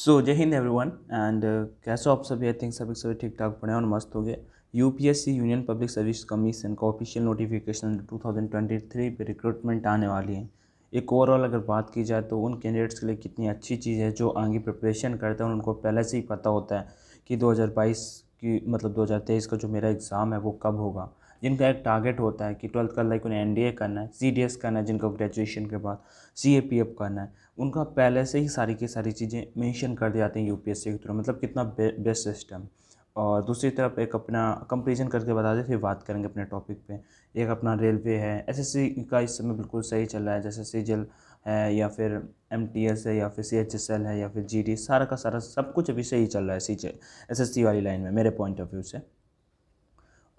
सो जय Hind every one and कैसे आप सभी आई थिंक सभी सभी ठीक ठाक पढ़े और मस्त हो गए U P S C union public service commission का official notification two thousand twenty three पर रिक्रूटमेंट आने वाली है एक ओवरऑल अगर बात की जाए तो उन कैंडिडेट्स के लिए कितनी अच्छी चीज़ है जो आगे प्रिपरेशन करते हैं उनको पहले से ही पता होता है कि दो हज़ार बाईस की मतलब दो हज़ार तेईस का जो मेरा एग्ज़ाम है वो कब होगा जिनका एक टारगेट होता है कि ट्वेल्थ कर लाइक उन्हें एनडीए करना है सीडीएस करना है जिनको ग्रेजुएशन के बाद सीएपीएफ करना है उनका पहले से ही सारी की सारी चीज़ें मेंशन कर दी जाती हैं यूपीएससी के थ्रू मतलब कितना बेस्ट सिस्टम और दूसरी तरफ एक अपना कंपेरिजन करके बता दें फिर बात करेंगे अपने टॉपिक पर एक अपना रेलवे है एस का इस समय बिल्कुल सही चल रहा है जैसे सीजल है या फिर एम है या फिर एल है या फिर डी सारा का सारा सब कुछ अभी सही चल रहा है सी सी वाली लाइन में मेरे पॉइंट ऑफ व्यू से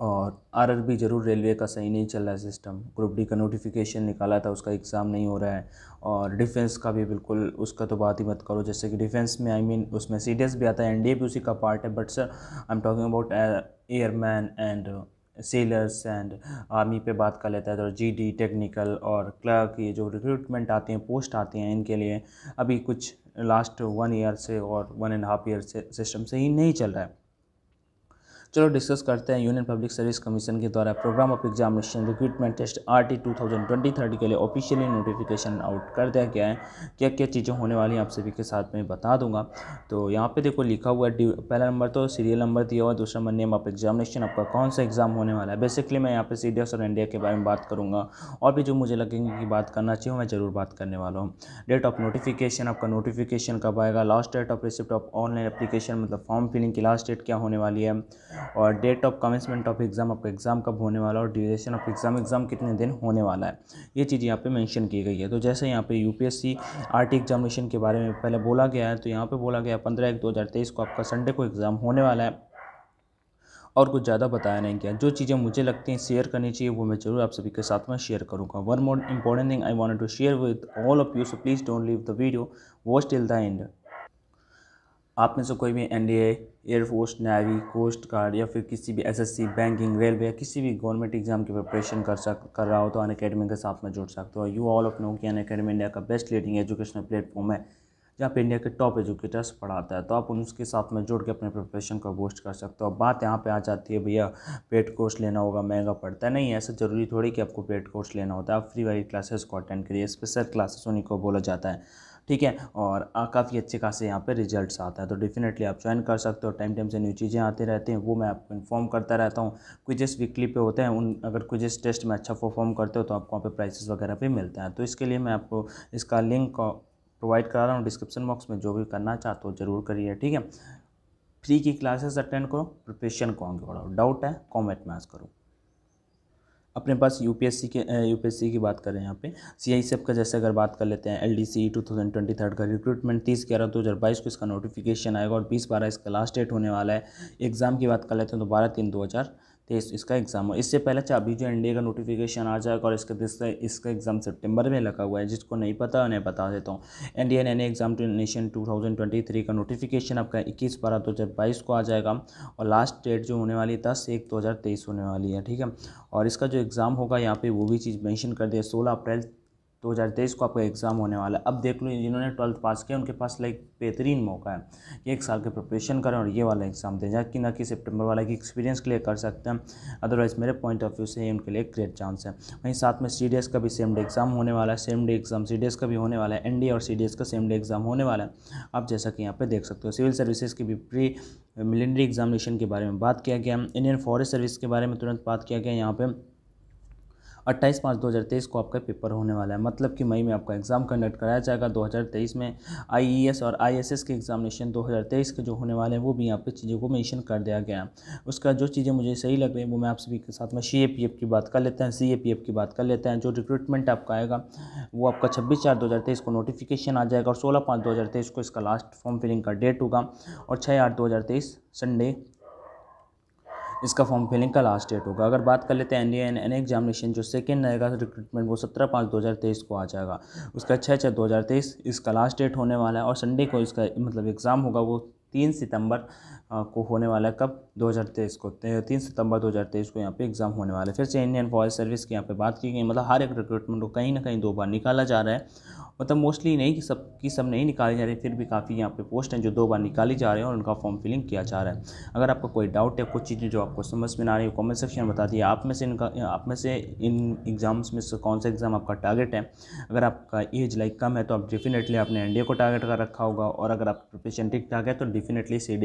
और आरआरबी ज़रूर रेलवे का सही नहीं चल रहा है सिस्टम ग्रुप डी का नोटिफिकेशन निकाला था उसका एग्ज़ाम नहीं हो रहा है और डिफेंस का भी बिल्कुल उसका तो बात ही मत करो जैसे कि डिफेंस में आई I मीन mean, उसमें सी भी आता है ए भी उसी का पार्ट है but sir I am talking about airman and sailors and army पे बात कर लेता है तो जी डी टेक्निकल और क्लर्क ये जो रिक्रूटमेंट आते हैं पोस्ट आते हैं इनके लिए अभी कुछ लास्ट वन ईयर से और वन एंड हाफ ईयर से सिस्टम सही नहीं चल रहा है चलो डिस्कस करते हैं यूनियन पब्लिक सर्विस कमीशन के द्वारा programme of examination recruitment test R T two thousand twenty thirty के लिए ऑफिशियली नोटिफिकेशन आउट कर दिया गया है क्या क्या चीज़ें होने वाली हैं आप सभी के साथ में बता दूंगा तो यहाँ पे देखो लिखा हुआ है पहला नंबर तो सीरियल नंबर दिया हुआ है दूसरा नंबर नेम ऑफ एग्जामिनेशन आपका कौन सा एग्जाम होने वाला है बेसिकली मैं यहाँ पे सी और एन के बारे में बात करूँगा और भी जो मुझे लगेंगे कि बात करना चाहिए मैं ज़रूर बात करने वाला हूँ डेट ऑफ नोटिफिकेशन आपका नोटिफिकेशन कब आएगा last date of receipt of online application मतलब फॉर्म फिलिंग की लास्ट डेट क्या होने वाली है और date of commencement of exam आपका एग्ज़ाम कब होने वाला और ड्यूरेशन ऑफ एग्ज़ाम एग्ज़ाम कितने दिन होने वाला है ये चीज़ यहाँ पे मेंशन की गई है तो जैसे यहाँ पे यूपीएससी आरटी एग्जामिनेशन के बारे में पहले बोला गया है तो यहाँ पे बोला गया पंद्रह एक दो को आपका संडे को एग्ज़ाम होने वाला है और कुछ ज़्यादा बताया नहीं गया जो चीज़ें मुझे लगती हैं शेयर करनी चाहिए वो मैं ज़रूर आप सभी के साथ में शेयर करूँगा one more important thing I want to share with all of you so please don't leave the video watch till the end आप में से कोई भी N D air force navy coast guard या फिर किसी भी एसएससी बैंकिंग रेलवे या किसी भी गवर्नमेंट एग्जाम की प्रिपरेशन कर सक कर रहा हो तो अन अकेडमी के साथ में जुड़ सकते हो यू ऑल ऑफ नो कि अन अकेडमी इंडिया का बेस्ट लीडिंग एजुकेशनल प्लेटफॉर्म है जहाँ पर इंडिया के टॉप एजुकेटर्स पढ़ाता है तो आप उनके साथ में जुड़ के अपने प्रिपरेशन को बूस्ट कर सकते हो बात यहाँ पे आ जाती है भैया पेड कोर्स लेना होगा महंगा पड़ता है नहीं ऐसा ज़रूरी थोड़ी कि आपको पेड कोर्स लेना होता है आप फ्री वाली क्लासेस को अटेंड करिए स्पेशल क्लासेस उन्हीं को बोला जाता है ठीक है और काफ़ी अच्छे खासे यहाँ पर रिजल्ट्स आता है तो डेफिनेटली आप ज्वाइन कर सकते हो टाइम टाइम से न्यू चीज़ें आते रहते हैं वो मैं आपको इन्फॉर्म करता रहता हूँ क्विजेस वीकली पे होते हैं उन अगर क्विजेस टेस्ट में अच्छा परफॉर्म करते हो तो आपको वहाँ पर प्राइसेस वगैरह भी मिलते हैं तो इसके लिए मैं आपको इसका लिंक प्रोवाइड करा रहा हूँ डिस्क्रिप्शन बॉक्स में जो भी करना चाहते हो जरूर करिए ठीक है फ्री की क्लासेस अटेंड करो प्रिपरेशन को आगे बढ़ाओ डाउट है कॉमेंट में आज करो अपने पास यूपीएससी के यूपीएससी की बात करें यहाँ पे सी आई का जैसे अगर बात कर लेते हैं L D C two thousand twenty third का रिक्रूटमेंट तीस ग्यारह दो हज़ार बाईस को इसका नोटिफिकेशन आएगा और बीस बारह इसका लास्ट डेट होने वाला है एग्ज़ाम की बात कर लेते हैं तो बारह तीन दो हज़ार तो इस, इसका एग्ज़ाम हो इससे पहले अभी जो एन का नोटिफिकेशन आ जाएगा और इसके इसका इसका एग्ज़ाम सितंबर में लगा हुआ है जिसको नहीं पता उन्हें बता देता हूँ D N exam two nation two का नोटिफिकेशन आपका 21 बारह 2022 को आ जाएगा और लास्ट डेट जो होने वाली दस एक दो होने वाली है ठीक है और इसका जो एग्ज़ाम होगा यहाँ पर वो भी चीज़ मैंशन कर दिया सोलह अप्रैल दो हज़ार तेईस को आपका एग्ज़ाम होने वाला है अब देख लो जिन्होंने ट्वेल्थ पास किया उनके पास लाइक बेहतरीन मौका है कि एक साल के प्रिपरेशन करें और ये वाला एग्ज़ाम दें जबकि ना कि सितंबर वाला की एक्सपीरियंस के लिए कर सकते हैं अदरवाइज़ मेरे पॉइंट ऑफ व्यू से उनके लिए ग्रेट चांस है वहीं साथ में सी का भी सेम डे एग्ज़ाम होने वाला है सेम डे एग्ज़ाम सी का भी होने वाला है एन और सी का सेम डे एग्ज़ाम होने वाला है आप जैसा कि यहाँ पर देख सकते हो सिविल सर्विसेज की भी प्री मिलिट्री एग्जामिनेशन के बारे में बात किया गया इंडियन फॉरेस्ट सर्विस के बारे में तुरंत बात किया गया यहाँ पर अट्ठाईस पाँच 2023 को आपका पेपर होने वाला है मतलब कि मई में आपका एग्ज़ाम कंडक्ट कराया जाएगा 2023 में आई e और आई के एग्ज़ामिनेशन 2023 के जो होने वाले हैं वो भी यहाँ पे चीज़ों को मेंशन कर दिया गया है उसका जो चीज़ें मुझे सही लग रही है वो मैं आप सभी के साथ में सी की बात कर लेते हैं सी की बात कर लेते हैं जो रिक्रूटमेंट आपका आएगा वो आपका छब्बीस चार दो को नोटिफिकेशन आ जाएगा और सोलह पाँच दो को इसका लास्ट फॉर्म फिलिंग का डेट होगा और छः आठ दो संडे इसका फॉर्म फिलिंग का लास्ट डेट होगा अगर बात कर लेते हैं एन डी एन एग्जामिनेशन जो सेकेंड रहेगा रिक्रूटमेंट वो सत्रह पाँच दो हज़ार तेईस को आ जाएगा उसका छः छः दो हज़ार तेईस इसका लास्ट डेट होने वाला है और संडे को इसका मतलब एग्ज़ाम होगा वो तीन सितंबर को होने वाला है कब 2023 को तीन सितंबर 2023 को यहाँ पे एग्ज़ाम होने वाला है फिर से इंडियन फॉरेस्ट सर्विस की यहाँ पे बात की गई मतलब हर एक रिक्रूटमेंट को कहीं ना कहीं दो बार निकाला जा रहा है मतलब मोस्टली नहीं कि सब की सब नहीं निकाली जा रही फिर भी काफ़ी यहाँ पे पोस्ट हैं जो दो बार निकाली जा रहे हैं और उनका फॉर्म फिलिंग किया जा रहा है अगर आपका कोई डाउट है कुछ चीज़ें जो आपको समझ में आ रही है कॉमेंट सेक्शन में बता दिए आप में से इनका आप में से इन एग्ज़ाम्स में से कौन सा एग्ज़ाम आपका टारगेट है अगर आपका एज लाइक कम है तो आप डेफिनेटली आपने एन को टारगेट कर रखा होगा और अगर आप प्रिपेशन ठीक ठाक है तो definitely C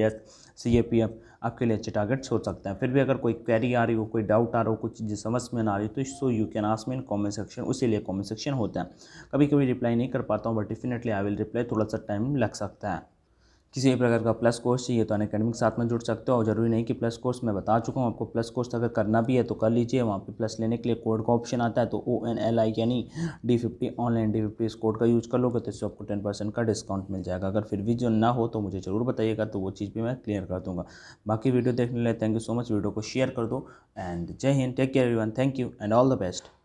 C A P F आपके लिए अच्छे टारगेट्स हो सकते हैं फिर भी अगर कोई क्वेरी आ रही हो कोई डाउट आ रहा हो कुछ चीज़ें समझ में ना आ रही तो so you can ask me in comment section उसी लिए कॉमेंट सेक्शन होता है कभी कभी रिप्लाई नहीं कर पाता हूँ but definitely I will reply थोड़ा सा टाइम लग सकता है किसी भी प्रकार का प्लस कोर्स चाहिए तो अनकेडमिक साथ में जुड़ सकते हो और ज़रूरी नहीं कि प्लस कोर्स मैं बता चुका हूँ आपको प्लस कोर्स अगर करना भी है तो कर लीजिए वहाँ पे प्लस लेने के लिए कोड का ऑप्शन आता है तो ओ एन एल आई यानी D fifty online D fifty इस कोड का यूज़ कर लोगे तो इससे आपको टेन परसेंट का डिस्काउंट मिल जाएगा अगर फिर भी जो ना हो तो मुझे ज़रूर बताइएगा तो वो चीज़ भी मैं क्लियर कर दूँगा बाकी वीडियो देखने लगे thank you so much video को शेयर कर दो and Jai Hind take care everyone thank you and all the best